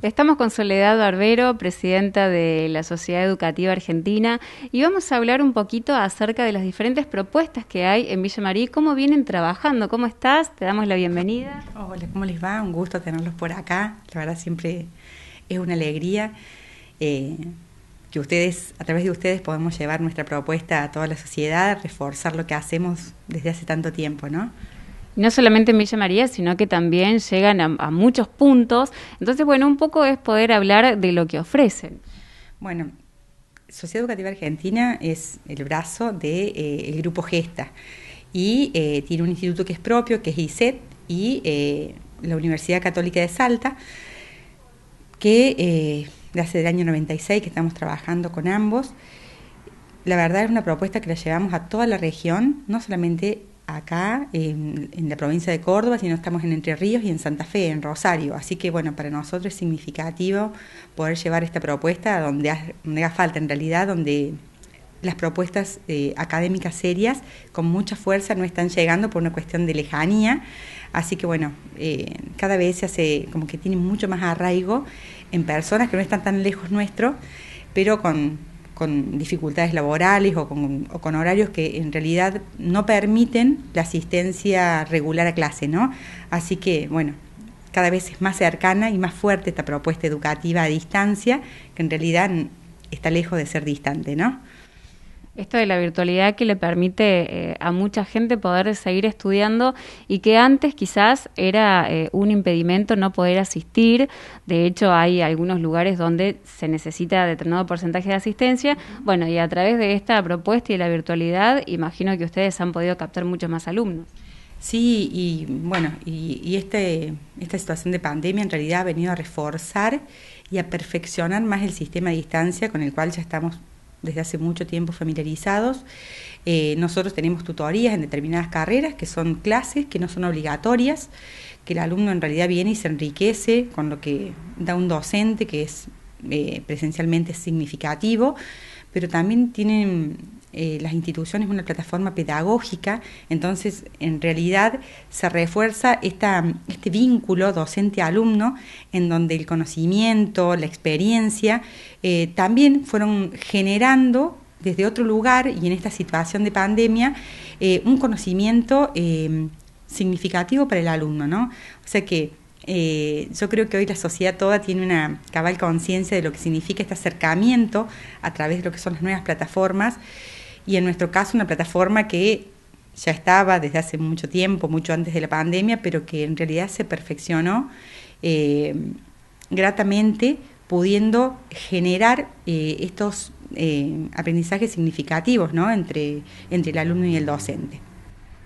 Estamos con Soledad Barbero, presidenta de la Sociedad Educativa Argentina, y vamos a hablar un poquito acerca de las diferentes propuestas que hay en Villa María, cómo vienen trabajando, cómo estás, te damos la bienvenida. Hola, ¿cómo les va? Un gusto tenerlos por acá, la verdad siempre es una alegría. Eh, que ustedes, a través de ustedes podemos llevar nuestra propuesta a toda la sociedad, reforzar lo que hacemos desde hace tanto tiempo, ¿no? no solamente en Villa María, sino que también llegan a, muchos puntos. Entonces, bueno, un poco es poder hablar de lo que ofrecen. Bueno, Sociedad Educativa Argentina es el brazo del de, eh, grupo Gesta y eh, tiene un instituto que es propio, que es ISET, y eh, la Universidad Católica de Salta, que de hace el año 96 que estamos trabajando con ambos. La verdad es una propuesta que la llevamos a toda la región, no solamente acá en, la provincia de Córdoba, sino estamos en Entre Ríos y en Santa Fe, en Rosario. Así que bueno, para nosotros es significativo poder llevar esta propuesta a donde, haga falta, en realidad, donde las propuestas eh, académicas serias con mucha fuerza no están llegando por una cuestión de lejanía. Así que bueno, eh, cada vez se hace como que tiene mucho más arraigo en personas que no están tan lejos nuestro, pero con, dificultades laborales o con, o con, horarios que en realidad no permiten la asistencia regular a clase, ¿no? Así que, bueno, cada vez es más cercana y más fuerte esta propuesta educativa a distancia, que en realidad está lejos de ser distante, ¿no? Esto de la virtualidad que le permite eh, a mucha gente poder seguir estudiando y que antes quizás era eh, un impedimento no poder asistir. De hecho, hay algunos lugares donde se necesita determinado porcentaje de asistencia. Bueno, y a través de esta propuesta y de la virtualidad, imagino que ustedes han podido captar muchos más alumnos. Sí, y bueno, y, y este, esta situación de pandemia en realidad ha venido a reforzar y a perfeccionar más el sistema de distancia con el cual ya estamos desde hace mucho tiempo familiarizados. Eh, nosotros tenemos tutorías en determinadas carreras que son clases que no son obligatorias, que el alumno en realidad viene y se enriquece con lo que da un docente, que es eh, presencialmente significativo, pero también tienen eh, las instituciones una plataforma pedagógica, entonces en realidad se refuerza esta, este vínculo docente-alumno en donde el conocimiento, la experiencia, eh, también fueron generando desde otro lugar y en esta situación de pandemia eh, un conocimiento significativo para el alumno, ¿no? O sea que yo creo que hoy la sociedad toda tiene una cabal conciencia de lo que significa este acercamiento a través de lo que son las nuevas plataformas y en nuestro caso una plataforma que ya estaba desde hace mucho tiempo, mucho antes de la pandemia, pero que en realidad se perfeccionó eh, gratamente pudiendo generar eh, estos eh, aprendizajes significativos entre, entre el alumno y el docente.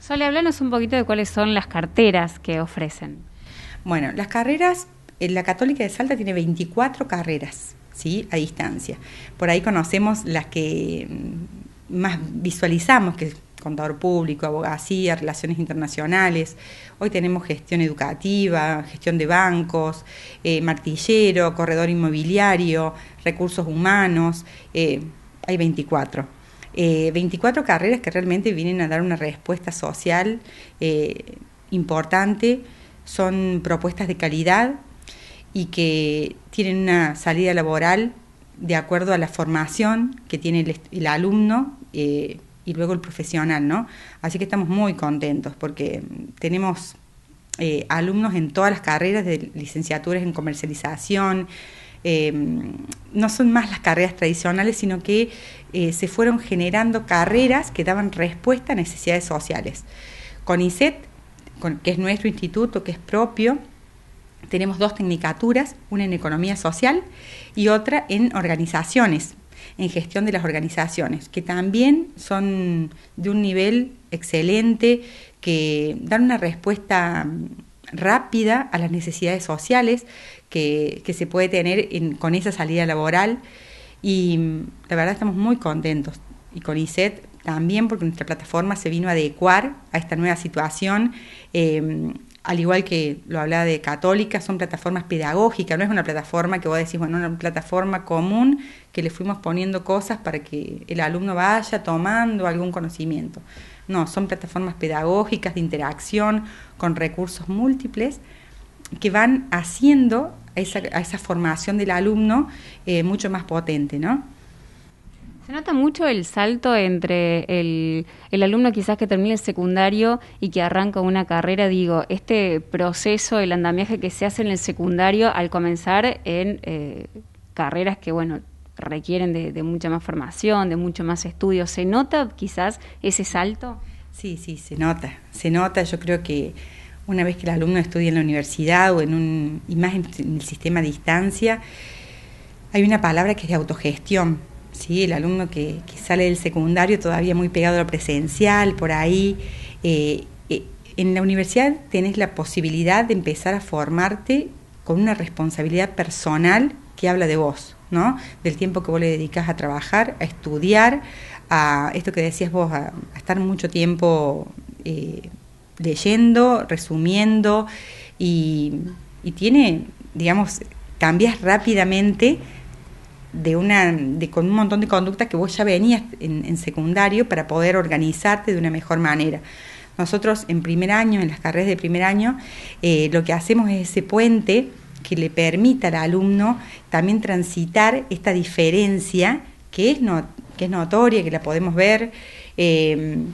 Sole, hablarnos un poquito de cuáles son las carteras que ofrecen. Bueno, las carreras, la Católica de Salta tiene 24 carreras ¿sí? a distancia. Por ahí conocemos las que más visualizamos, que contador público, abogacía, relaciones internacionales. Hoy tenemos gestión educativa, gestión de bancos, eh, martillero, corredor inmobiliario, recursos humanos. Eh, hay 24. 24 eh, carreras que realmente vienen a dar una respuesta social importante. Son propuestas de calidad y que tienen una salida laboral de acuerdo a la formación que tiene el, alumno eh, y luego el profesional, ¿no? Así que estamos muy contentos porque tenemos eh, alumnos en todas las carreras de licenciaturas en comercialización. Eh, no son más las carreras tradicionales, sino que se fueron generando carreras que daban respuesta a necesidades sociales. Con ISET, que es nuestro instituto, que es propio, tenemos dos tecnicaturas, una en economía social y otra en organizaciones, en gestión de las organizaciones, que también son de un nivel excelente, que dan una respuesta mm, rápida a las necesidades sociales que, se puede tener con esa salida laboral. Y mm, la verdad estamos muy contentos. Y con ISET también, porque nuestra plataforma se vino a adecuar a esta nueva situación. Em, al igual que lo hablaba de católica, son plataformas pedagógicas, no es una plataforma que vos decís, bueno, una plataforma común que le fuimos poniendo cosas para que el alumno vaya tomando algún conocimiento. No, son plataformas pedagógicas de interacción con recursos múltiples que van haciendo a esa, formación del alumno eh, mucho más potente, ¿no? Se nota mucho el salto entre el, alumno quizás que termina el secundario y que arranca una carrera, digo, este proceso, el andamiaje que se hace en el secundario al comenzar en eh, carreras que, bueno, requieren de, mucha más formación, de mucho más estudio. ¿Se nota quizás ese salto? Sí, sí, se nota, se nota. Yo creo que una vez que el alumno estudia en la universidad o en un, y más en el sistema a distancia, hay una palabra que es de autogestión ¿sí? el alumno que, sale del secundario todavía muy pegado a lo presencial, por ahí. Eh, eh, en la universidad tenés la posibilidad de empezar a formarte con una responsabilidad personal que habla de vos, ¿no? Del tiempo que vos le dedicas a trabajar, a estudiar, a esto que decías vos, a, estar mucho tiempo eh, leyendo, resumiendo y, y tiene, digamos, cambias rápidamente de una, con un montón de conductas que vos ya venías en, secundario para poder organizarte de una mejor manera. Nosotros en primer año, en las carreras de primer año, eh, lo que hacemos es ese puente que le permita al alumno también transitar esta diferencia que es, es notoria, que la podemos ver em,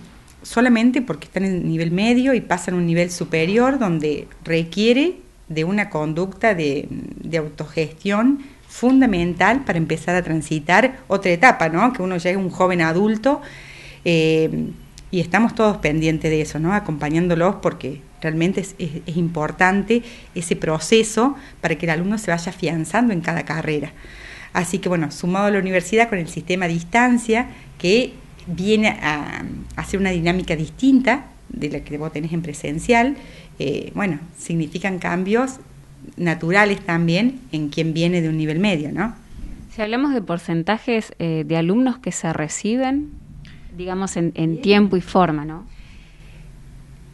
solamente porque están en nivel medio y pasan a un nivel superior donde requiere de una conducta de, de autogestión fundamental para empezar a transitar otra etapa, ¿no? Que uno llegue un joven adulto eh, y estamos todos pendientes de eso, ¿no? Acompañándolos porque realmente es, importante ese proceso para que el alumno se vaya afianzando en cada carrera. Así que bueno, sumado a la universidad con el sistema a distancia que viene a, hacer una dinámica distinta de la que vos tenés en presencial, eh, bueno, significan cambios naturales también en quien viene de un nivel medio, ¿no? Si hablamos de porcentajes eh, de alumnos que se reciben, digamos, en, tiempo y forma, ¿no?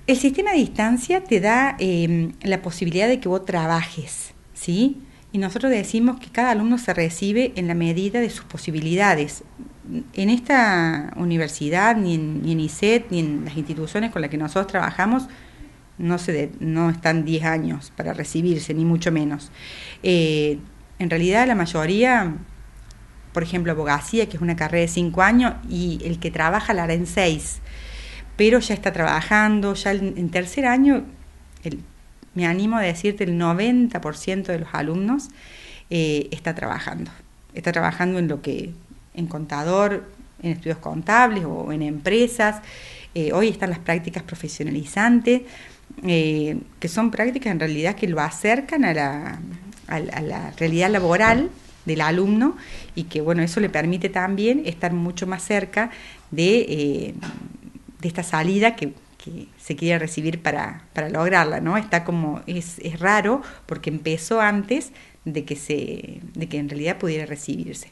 El sistema de distancia te da em, la posibilidad de que vos trabajes, ¿sí? Y nosotros decimos que cada alumno se recibe en la medida de sus posibilidades. En esta universidad, ni en, ni e ni en las instituciones con las que nosotros trabajamos, no, no están 10 años para recibirse, ni mucho menos. Eh, en realidad la mayoría, por ejemplo, abogacía, que es una carrera de 5 años, y el que trabaja la hará en 6, pero ya está trabajando, ya en tercer año, me animo a decirte, el 90% de los alumnos eh, está trabajando. Está trabajando en lo que, en contador, en estudios contables o en empresas. Eh, hoy están las prácticas profesionalizantes. Eh, que son prácticas en realidad que lo acercan a la, a realidad laboral del alumno y que bueno, eso le permite también estar mucho más cerca de, eh, esta salida que, se quiere recibir para, para lograrla, ¿no? Está como, es, es, raro porque empezó antes de que, se, de que en realidad pudiera recibirse.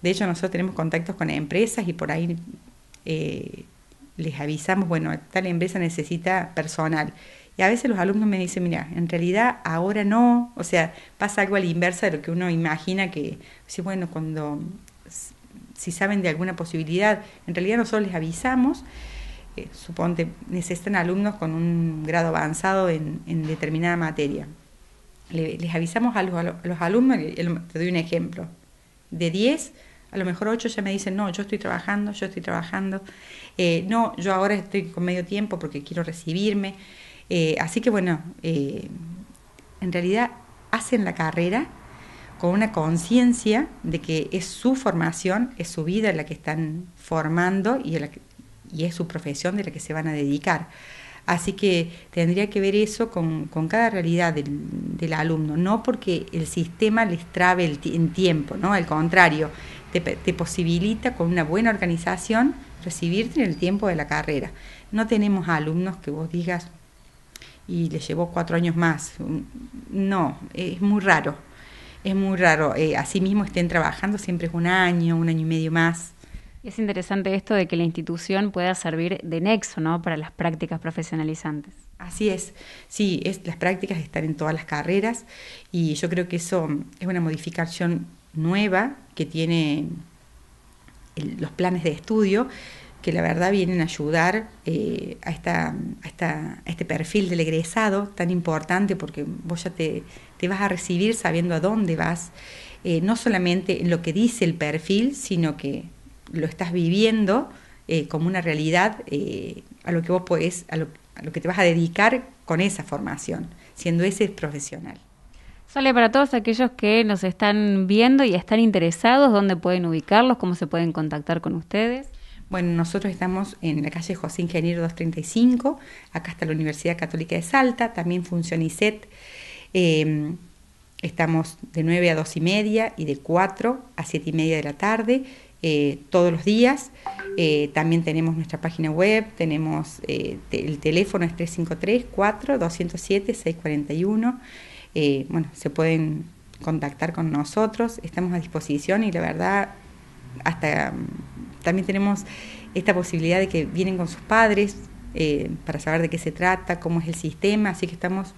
De hecho, nosotros tenemos contactos con empresas y por ahí eh, les avisamos, bueno, tal empresa necesita personal y a veces los alumnos me dicen, mira, en realidad ahora no, o sea, pasa algo a la inversa de lo que uno imagina que, si bueno, cuando, si saben de alguna posibilidad, en realidad nosotros les avisamos, eh, suponte, necesitan alumnos con un grado avanzado en, en determinada materia. les avisamos a los, alumnos, te doy un ejemplo, de 10 a lo mejor 8 ya me dicen, no, yo estoy trabajando, yo estoy trabajando, eh, no, yo ahora estoy con medio tiempo porque quiero recibirme. Eh, así que bueno, eh, en realidad hacen la carrera con una conciencia de que es su formación, es su vida la que están formando y, es su profesión de la que se van a dedicar. Así que tendría que ver eso con, cada realidad del, alumno, no porque el sistema les trabe el en tiempo, ¿no? al contrario, te, te posibilita con una buena organización recibirte en el tiempo de la carrera. No tenemos alumnos que vos digas, y les llevó cuatro años más. No, es muy raro. Es muy raro. Eh, mismo estén trabajando, siempre es un año, un año y medio más. Es interesante esto de que la institución pueda servir de nexo ¿no? para las prácticas profesionalizantes. Así es, sí, es, las prácticas están en todas las carreras y yo creo que eso es una modificación nueva que tiene los planes de estudio que la verdad vienen a ayudar eh, a, esta, este perfil del egresado tan importante porque vos ya te, vas a recibir sabiendo a dónde vas, eh, no solamente en lo que dice el perfil, sino que lo estás viviendo eh, como una realidad a lo que vos podés, a lo, que te vas a dedicar con esa formación, siendo ese profesional. sale para todos aquellos que nos están viendo y están interesados, ¿dónde pueden ubicarlos? ¿Cómo se pueden contactar con ustedes? Bueno, nosotros estamos en la calle José Ingeniero 235, acá está la Universidad Católica de Salta, también funciona ISET. Em, estamos de 9 a 2 y media y de 4 a 7 y media de la tarde eh, todos los días. Eh, también tenemos nuestra página web, tenemos eh, el teléfono es 353 4207 207 641 bueno, se pueden contactar con nosotros, estamos a disposición y la verdad hasta también tenemos esta posibilidad de que vienen con sus padres eh, para saber de qué se trata, cómo es el sistema, así que estamos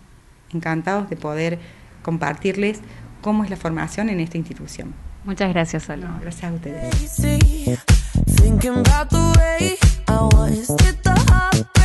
encantados de poder compartirles cómo es la formación en esta institución. Muchas gracias, Sol. gracias a ustedes.